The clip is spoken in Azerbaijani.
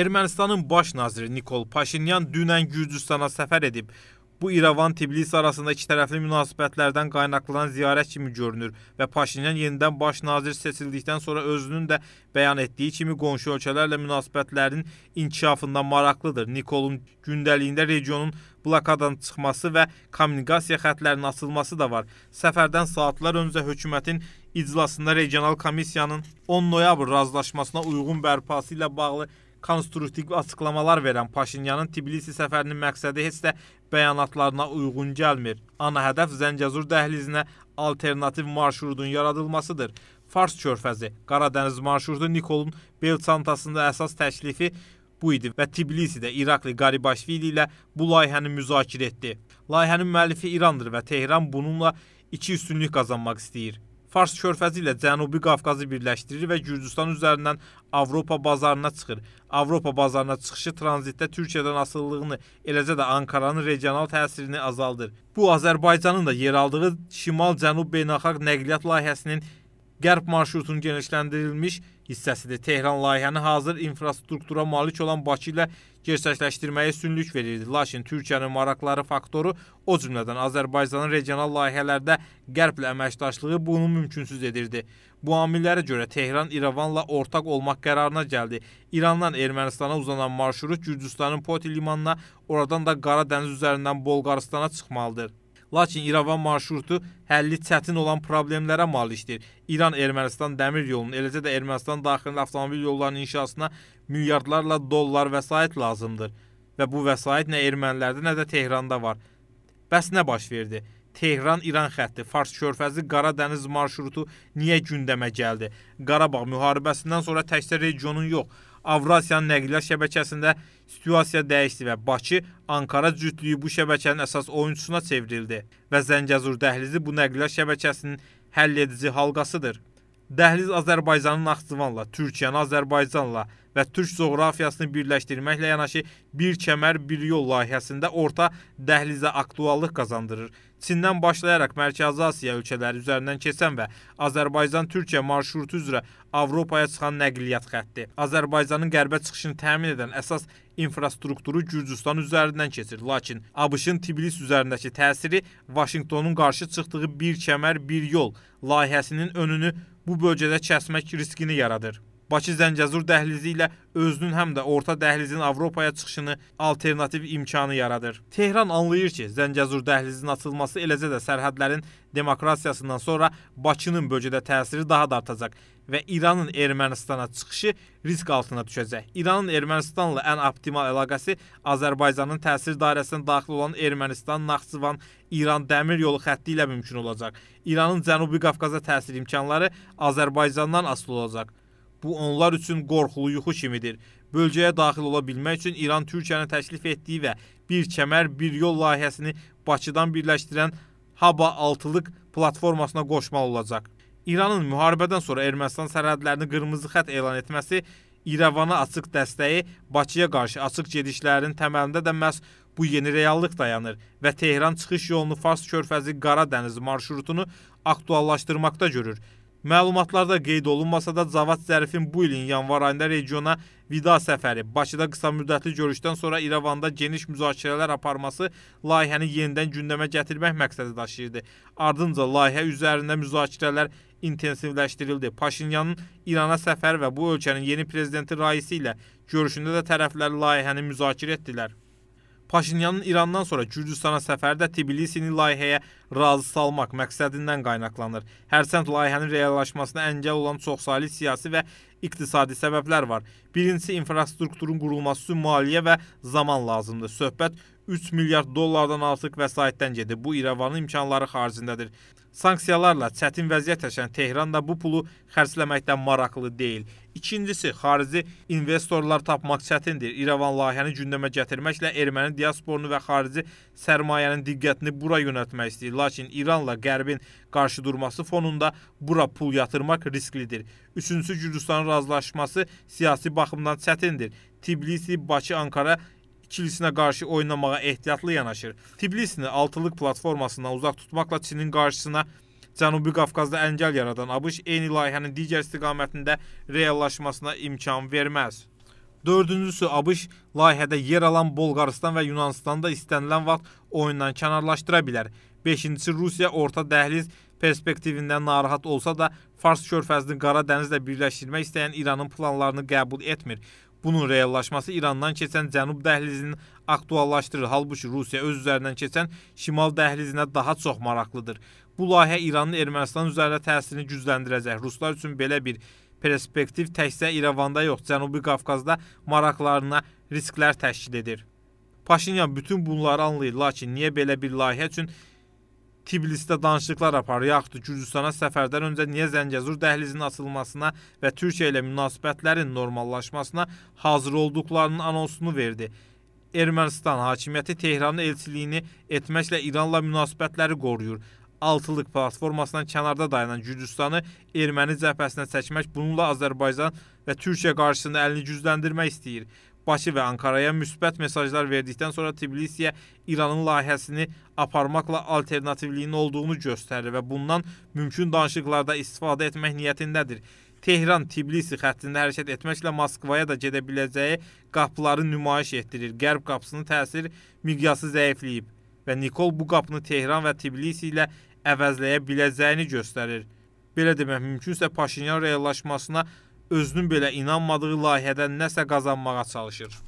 Ermənistanın baş naziri Nikol Paşinyan dünən Gürcüstana səfər edib. Bu İrəvan-Tiblis arasında ikitərəfli münasibətlərdən qaynaqlanan ziyarət kimi görünür və Paşinyan yenidən baş nazir seçildikdən sonra özünün də bəyan etdiyi kimi qonşu ölkələrlə münasibətlərin inkişafında maraqlıdır. Nikolun gündəliyində regionun blokadadan çıxması və kommunikasiya xətlərinin açılması da var. Səfərdən saatlar öncə hökumətin iclasında regional komissiyanın 10 noyabr razılaşmasına uyğun bərpası ilə bağlı konstruktiv açıqlamalar verən Paşinyanın Tbilisi səfərinin məqsədi heç də bəyanatlarına uyğun gəlmir. Ana hədəf Zəngəzur dəhlizinə alternativ marşrudun yaradılmasıdır. Fars körfəzi, Qaradəniz marşrutu Nikolun bel çantasında əsas təklifi bu idi və Tbilisidə İraqli Qaribaşvili ilə bu layihəni müzakirə etdi. Layihənin müəllifi İrandır və Tehran bununla iki üstünlük qazanmaq istəyir. Fars körfəzi ilə Cənubi Qafqazı birləşdirir və Gürcüstan üzərindən Avropa bazarına çıxır. Avropa bazarına çıxışı tranzitdə Türkiyədən asılılığını, eləcə də Ankaranın regional təsirini azaldır. Bu Azərbaycanın da yer aldığı Şimal-Cənub beynəlxalq nəqliyyat layihəsinin Qərb marşrutunun genişləndirilmiş hissəsidir. Tehran layihəni hazır infrastruktura malik olan Bakı ilə gerçəkləşdirməyə sünlük verirdi. Lakin Türkiyənin maraqları faktoru, o cümlədən Azərbaycanın regional layihələrdə Qərblə əməkdaşlığı bunu mümkünsüz edirdi. Bu amillərə görə Tehran İrəvanla ortaq olmaq qərarına gəldi. İrandan Ermənistana uzanan marşrut Gürcüstanın Poti limanına, oradan da Qara dəniz üzərindən Bolqaristana çıxmalıdır. Lakin İrəvan marşrutu həlli çətin olan problemlərə malikdir. İran-Ermənistan dəmir yolunun, eləcə də Ermənistan daxilində avtomobil yollarının inşasına milyardlarla dollar vəsait lazımdır. Və bu vəsait nə ermənilərdə, nə də Tehranda var. Bəs nə baş verdi? Tehran-İran xətti, Fars körfəzi Qara dəniz marşrutu niyə gündəmə gəldi? Qarabağ müharibəsindən sonra təkcə regionun yox, Avrasiyanın nəqliyyat şəbəkəsində situasiya dəyişdi və Bakı-Ankara cütlüyü bu şəbəkənin əsas oyunçusuna çevrildi və Zəngəzur dəhlizi bu nəqliyyat şəbəkəsinin həll edici halqasıdır. Dəhliz Azərbaycanın Naxçıvanla, Türkiyəni Azərbaycanla və Türk coğrafiyasını birləşdirməklə yanaşı Bir Kəmər Bir Yol layihəsində orta dəhlizə aktuallıq qazandırır. Çindən başlayaraq Mərkəzi Asiya ölkələri üzərindən keçən və Azərbaycan-Türkiyə marşrutu üzrə Avropaya çıxan nəqliyyat xətti. Azərbaycanın qərbə çıxışını təmin edən əsas infrastrukturu Gürcüstan üzərindən keçir. Lakin ABŞ-ın Tbilis üzərindəki təsiri Vaşinqtonun qarşı çıxdığı bir kəmər, bir yol layihəsinin önünü bu bölgədə kəsmək riskini yaradır. Bakı-Zəngəzur dəhlizi ilə özünün həm də orta dəhlizin Avropaya çıxışını alternativ imkanı yaradır. Tehran anlayır ki, Zəngəzur dəhlizinin açılması eləcə də sərhədlərin demokratiyasından sonra Bakının bölgədə təsiri daha da artacaq və İranın Ermənistana çıxışı risk altına düşəcək. İranın Ermənistanla ən optimal əlaqəsi Azərbaycanın təsir dairəsinə daxil olan Ermənistan, Naxçıvan, İran dəmir yolu xətti ilə mümkün olacaq. İranın Cənubi Qafqaza təsir imkanları Azərbaycandan asılı olacaq. Bu onlar üçün qorxulu yuxu kimidir. Bölgəyə daxil ola bilmək üçün İran Türkiyənin təklif etdiyi və bir kəmər, bir yol layihəsini Bakıdan birləşdirən Haba altılıq platformasına qoşmalı olacaq. İranın müharibədən sonra Ermənistan sərhədlərini qırmızı xətt elan etməsi İrəvana açıq dəstəyi, Bakıya qarşı açıq gedişlərin təməlində də məhz bu yeni reallıq dayanır və Tehran çıxış yolunu Fars körfəzi Qara dəniz marşrutunu aktuallaşdırmaqda görür. Məlumatlarda qeyd olunmasa da Cavad Zərifin bu ilin yanvar ayında regiona vida səfəri, Bakıda qısa müddətli görüşdən sonra İrəvanda geniş müzakirələr aparması layihəni yenidən gündəmə gətirmək məqsədi daşıyırdı. Ardınca layihə üzərində müzakirələr intensivləşdirildi. Paşinyanın İrana səfər və bu ölkənin yeni prezidenti Raisi ilə görüşündə də tərəflər layihəni müzakirə etdilər. Paşinyanın İrandan sonra Gürcüstana səfəri də Tbilisini layihəyə razı salmaq məqsədindən qaynaqlanır. Hər səmt layihənin reallaşmasına əngəl olan çoxsaylı siyasi və iqtisadi səbəblər var. Birincisi infrastrukturun qurulması üçün maliyyə və zaman lazımdır. Söhbət 3 milyard dollardan artıq vəsaitdən gedir. Bu İrəvanın imkanları xaricindədir. Sanksiyalarla çətin vəziyyət yaşayan Tehran da bu pulu xərcləməkdən maraqlı deyil. İkincisi, xarici investorlar tapmaq çətindir. İrəvan layihəni gündəmə gətirməklə erməni diasporunu və xarici sərmayənin diqqətini bura yönəltmək istəyir. Lakin İranla Qərbin qarşı durması fonunda bura pul yatırmaq risklidir. Üçüncüsü, Gürcüstanın razılaşması siyasi baxımdan çətindir. Tbilisi, Bakı, Ankara ikilisinə qarşı oynamağa ehtiyatlı yanaşır. Tbilisini altılıq platformasından uzaq tutmaqla Çinin qarşısına Cənubi Qafqazda əngəl yaradan ABŞ eyni layihənin digər istiqamətində reallaşmasına imkan verməz. Dördüncüsü ABŞ layihədə yer alan Bolqarıstan və Yunanıstanı da istənilən vaxt oyundan kənarlaşdıra bilər. Beşincisi Rusiya orta dəhliz perspektivindən narahat olsa da Fars körfəzini Qara dənizlə birləşdirmək istəyən İranın planlarını qəbul etmir. Bunun reallaşması İrandan keçən Cənub dəhlizinin aktuallaşdırır. Halbuki Rusiya öz üzərindən keçən Şimal dəhlizinə daha çox maraqlıdır. Bu layihə İranın Ermənistan üzərində təsirini gücləndirəcək. Ruslar üçün belə bir perspektiv təkcə İrəvanda yox, Cənubi Qafqazda maraqlarına risklər təşkil edir. Paşinyan bütün bunları anlayır, lakin niyə belə bir layihə üçün Tiflisdə danışıqlar aparır, yaxud Gürcüstana səfərdən öncə niyə Zəngəzur dəhlizinin açılmasına və Türkiyə ilə münasibətlərin normallaşmasına hazır olduqlarının anonsunu verdi. Ermənistan hakimiyyəti Tehranın elçiliyini etməklə İranla münasibətləri qoruyur. Altılıq platformasından kənarda dayanan Gürcüstanı erməni cəbhəsinə çəkmək, bununla Azərbaycan və Türkiyə qarşısında əlini gücləndirmək istəyir. Bakı və Ankaraya müsbət mesajlar verdikdən sonra Tbilisiyə İranın layihəsini aparmaqla alternativliyin olduğunu göstərir və bundan mümkün danışıqlarda istifadə etmək niyyətindədir. Tehran-Tbilisi xəttində hərəkət etməklə Moskvaya da gedə biləcəyi qapıları nümayiş etdirir. Qərb qapısının təsir miqyası zəifləyib və Nikol bu qapını Tehran və Tbilisi ilə əvəzləyə biləcəyini göstərir. Belə demək mümkünsə Paşinyan reallaşmasına özünün belə inanmadığı layihədən nəsə qazanmağa çalışır.